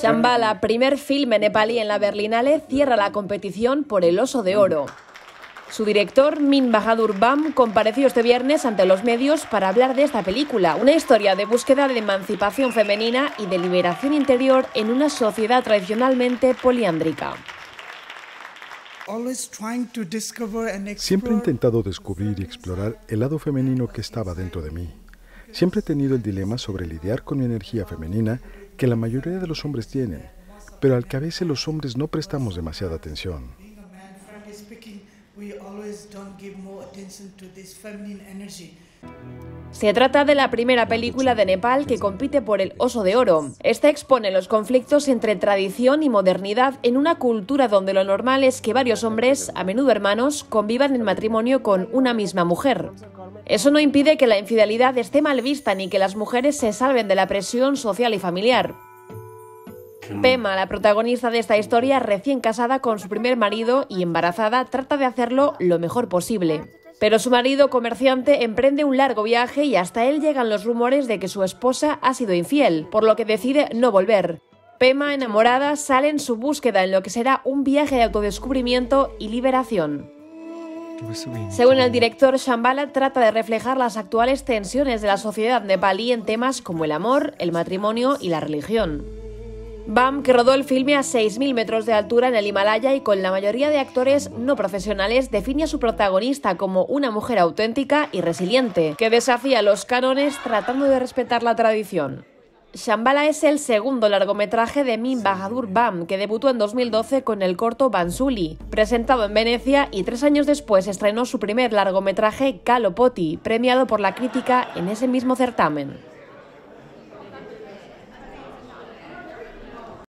Shambhala, primer filme nepalí en la Berlinale, cierra la competición por el Oso de Oro. Su director, Min Bahadur Bam, compareció este viernes ante los medios para hablar de esta película, una historia de búsqueda de emancipación femenina y de liberación interior en una sociedad tradicionalmente poliándrica. Siempre he intentado descubrir y explorar el lado femenino que estaba dentro de mí, Siempre he tenido el dilema sobre lidiar con mi energía femenina que la mayoría de los hombres tienen, pero al que a veces los hombres no prestamos demasiada atención. Se trata de la primera película de Nepal que compite por el Oso de Oro. Esta expone los conflictos entre tradición y modernidad en una cultura donde lo normal es que varios hombres, a menudo hermanos, convivan en matrimonio con una misma mujer. Eso no impide que la infidelidad esté mal vista ni que las mujeres se salven de la presión social y familiar. Pema, la protagonista de esta historia, recién casada con su primer marido y embarazada, trata de hacerlo lo mejor posible. Pero su marido comerciante emprende un largo viaje y hasta él llegan los rumores de que su esposa ha sido infiel, por lo que decide no volver. Pema, enamorada, sale en su búsqueda en lo que será un viaje de autodescubrimiento y liberación. Según el director, Shambhala trata de reflejar las actuales tensiones de la sociedad nepalí en temas como el amor, el matrimonio y la religión. BAM, que rodó el filme a 6.000 metros de altura en el Himalaya y con la mayoría de actores no profesionales, define a su protagonista como una mujer auténtica y resiliente, que desafía los cánones tratando de respetar la tradición. Shambhala es el segundo largometraje de Min Bahadur Bam, que debutó en 2012 con el corto Bansuli, presentado en Venecia y tres años después estrenó su primer largometraje Kalopoti, premiado por la crítica en ese mismo certamen.